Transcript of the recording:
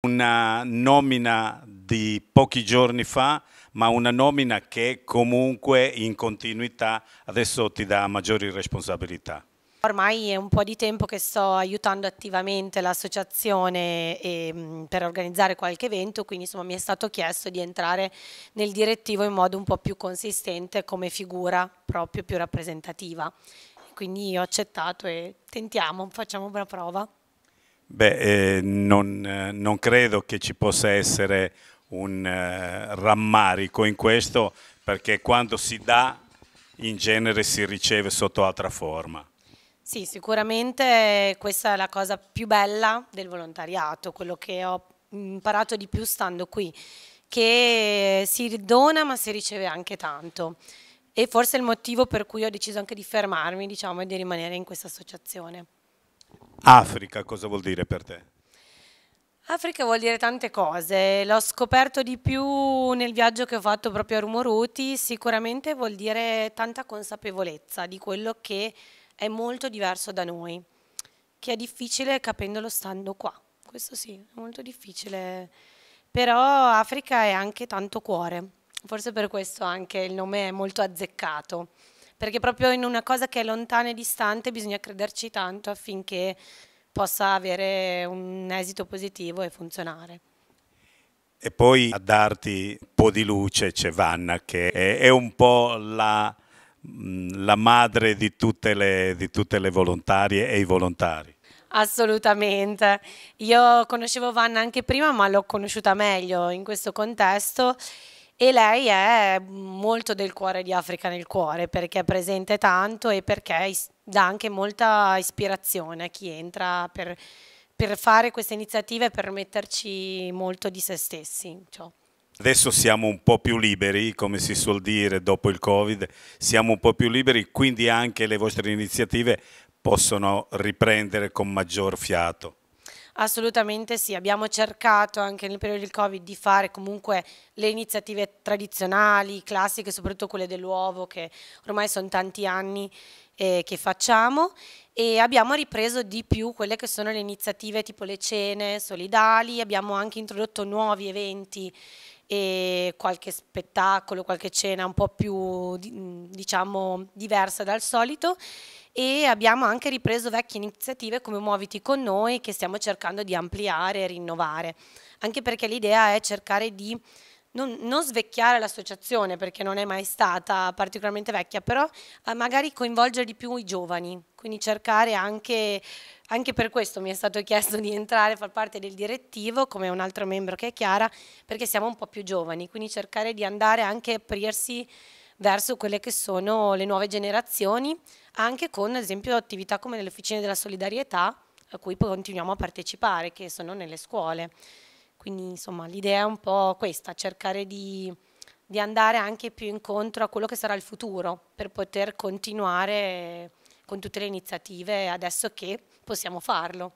Una nomina di pochi giorni fa, ma una nomina che comunque in continuità adesso ti dà maggiori responsabilità. Ormai è un po' di tempo che sto aiutando attivamente l'associazione ehm, per organizzare qualche evento, quindi insomma, mi è stato chiesto di entrare nel direttivo in modo un po' più consistente come figura proprio più rappresentativa. Quindi ho accettato e tentiamo, facciamo una prova. Beh, eh, non, eh, non, credo che ci possa essere un eh, rammarico in questo perché quando si dà in genere si riceve sotto altra forma. Sì, sicuramente questa è la cosa più bella del volontariato, quello che ho imparato di più stando qui, che si dona ma si riceve anche tanto. E forse è il motivo per cui ho deciso anche di fermarmi, diciamo, e di rimanere in questa associazione. Africa cosa vuol dire per te? Africa vuol dire tante cose, l'ho scoperto di più nel viaggio che ho fatto proprio a Rumoruti, sicuramente vuol dire tanta consapevolezza di quello che è molto diverso da noi, che è difficile capendolo stando qua, questo sì, è molto difficile, però Africa è anche tanto cuore, forse per questo anche il nome è molto azzeccato perché proprio in una cosa che è lontana e distante bisogna crederci tanto affinché possa avere un esito positivo e funzionare. E poi a darti un po' di luce c'è Vanna che è, un po' la, mm, la madre di tutte, le, di tutte le volontarie e i volontari. Assolutamente. Io conoscevo Vanna anche prima, ma l'ho conosciuta meglio in questo contesto e lei è molto del cuore di Africa nel cuore perché è presente tanto e perché dà anche molta ispirazione a chi entra per, per fare queste iniziative e per metterci molto di se stessi. Ciao. Adesso siamo un po' più liberi, come si suol dire dopo il Covid, siamo un po' più liberi, quindi anche le vostre iniziative possono riprendere con maggior fiato. Assolutamente sì, abbiamo cercato anche nel periodo del Covid di fare comunque le iniziative tradizionali, classiche, soprattutto quelle dell'uovo che ormai sono tanti anni eh, che facciamo e abbiamo ripreso di più quelle che sono le iniziative tipo le cene solidali, abbiamo anche introdotto nuovi eventi e qualche spettacolo, qualche cena un po' più mm, diciamo diversa dal solito e abbiamo anche ripreso vecchie iniziative come Muoviti con noi che stiamo cercando di ampliare e rinnovare, anche perché l'idea è cercare di non, non svecchiare l'associazione perché non è mai stata particolarmente vecchia, però eh, magari coinvolgere di più i giovani, quindi cercare anche, anche per questo mi è stato chiesto di entrare a far parte del direttivo come un altro membro che è Chiara, perché siamo un po' più giovani, quindi cercare di andare anche a aprirsi verso quelle che sono le nuove generazioni, anche con ad esempio attività come le officine della solidarietà, a cui continuiamo a partecipare, che sono nelle scuole. Quindi insomma l'idea è un po' questa, cercare di, di, andare anche più incontro a quello che sarà il futuro per poter continuare con tutte le iniziative adesso che possiamo farlo.